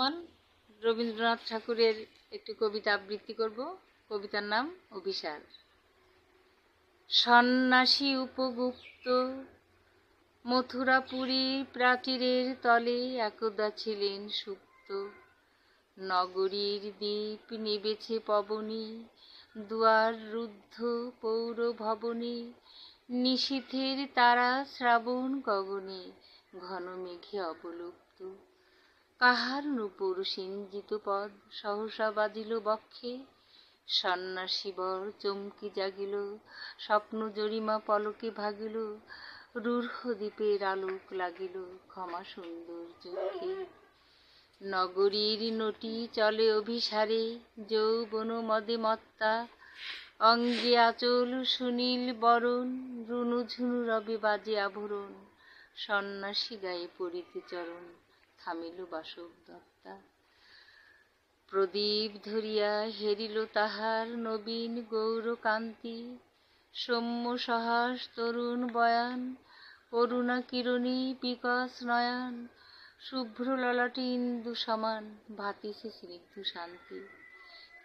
মন রবীন্দ্রনাথ ঠাকুরের একটি কবিতা আবৃত্তি করব কবিতার নাম অভিসার সন্ন্যাসী উপগুপ্ত মথুরাপুরী প্রাচীরের তলে একদা ছিলেন সুপ্ত নগরীর দ্বীপ নিবেছে পবনী দুয়ার রুদ্ধ পৌর ভবনে নিশীথের তারা শ্রাবণ গগনে ঘন মেঘে অবলুপ্ত কাহার নূপুর সিঞ্জিত পদ সহসা বাজিল বক্ষে সন্ন্যাসীবর চমকি জাগিল স্বপ্ন জরিমা পলকে ভাগিল রূঢ় দ্বীপের আলোক লাগিল ক্ষমা সুন্দর চোখে নগরীর নটি চলে অভিসারে যৌবন মদে মত্তা অঙ্গে আচল সুনীল বরণ রুনুঝুনু রবে বাজে আভরণ সন্ন্যাসী গায়ে পড়িতে চরণ থামিল দত্তা প্রদীপ ধরিয়া হেরিল তাহার নবীন গৌরকান্তি সৌম্য সাহস তরুণ বয়ান করুণা কিরণী পিকস নয়ন শুভ্র ললাটি ইন্দু সমান ভাতিছে স্নিগ্ধ শান্তি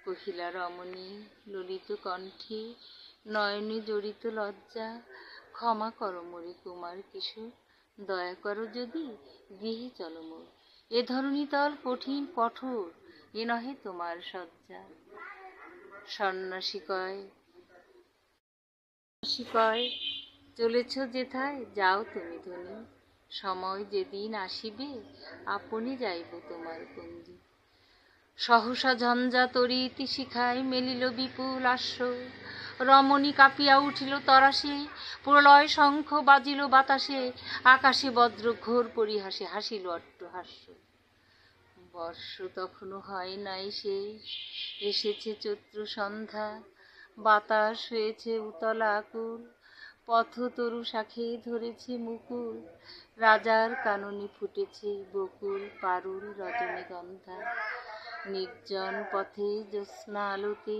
কহিলা রমণী ললিত কণ্ঠে নয়নে জড়িত লজ্জা ক্ষমা কর মরি কুমার কিশোর দয়া করো যদি গৃহে চলম এ এ তল কঠিন কঠোর এ নহে তোমার শয্যা সন্ন্যাসী কয় কয় চলেছ যেথায় যাও তুমি ধনী সময় যেদিন আসিবে আপনি যাইব তোমার কুঞ্জি সহসা ঝঞ্ঝা তরিতি শিখায় মেলিল বিপুল আশ্রয় রমণী কাঁপিয়া উঠিল তরাসে প্রলয় শঙ্খ বাজিল বাতাসে আকাশে বদ্র ঘোর পরিহাসে হাসিল অট্টহাস্য বর্ষ তখনও হয় নাই সেই এসেছে চৈত্র সন্ধ্যা বাতাস হয়েছে উতলা আকুল পথ তরু শাখে ধরেছে মুকুল রাজার কাননি ফুটেছে বকুল পারুল রজনীগন্ধা নির্জন পথে জ্যোৎস্না আলোতে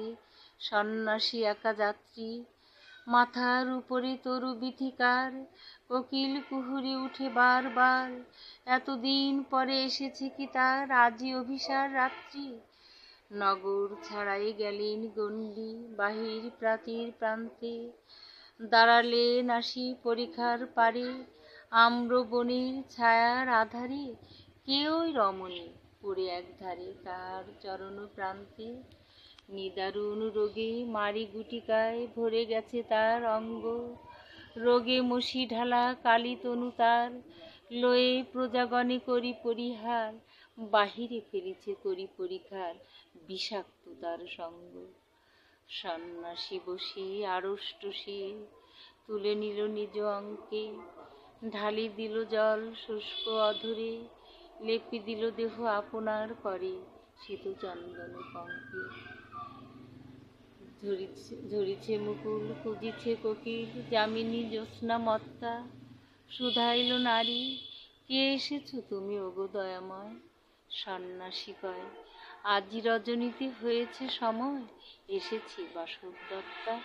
সন্ন্যাসী একা যাত্রী মাথার উপরে তরু বিথিকার কোকিল কুহুরে উঠে বারবার এতদিন পরে এসেছে কি তার আজি অভিসার রাত্রি নগর ছাড়াই গেলেন গণ্ডি বাহির প্রাচীর প্রান্তে দাঁড়ালে নাসি পরীক্ষার পারে আম্রবনের ছায়ার আধারে কেউই রমণী পড়ে একধারে তার চরণ প্রান্তে নিদারুণ রোগে মারি গুটিকায় ভরে গেছে তার অঙ্গ রোগে মসি ঢালা কালী তনু তার লয়ে প্রজাগণে করি পরিহার বাহিরে ফেলেছে করি পরিখার বিষাক্ত তার সঙ্গ সন্ন্যাসী বসে আড়ষ্ট সে তুলে নিল নিজ অঙ্কে ঢালি দিল জল শুষ্ক অধরে লেপি দিল দেহ আপনার করে শীত চন্দন পঙ্কে ঝরিছে মুকুল খুঁজিছে কোকিল যামিনী জ্যোৎস্না মত্তা শুধাইল নারী কে এসেছ তুমি ওগো দয়াময় সন্ন্যাসী কয় আজি রজনীতে হয়েছে সময় এসেছি বাসব দত্তা